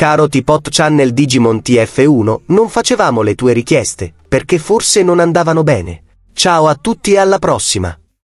Caro Tipot Channel Digimon TF1, non facevamo le tue richieste, perché forse non andavano bene. Ciao a tutti e alla prossima!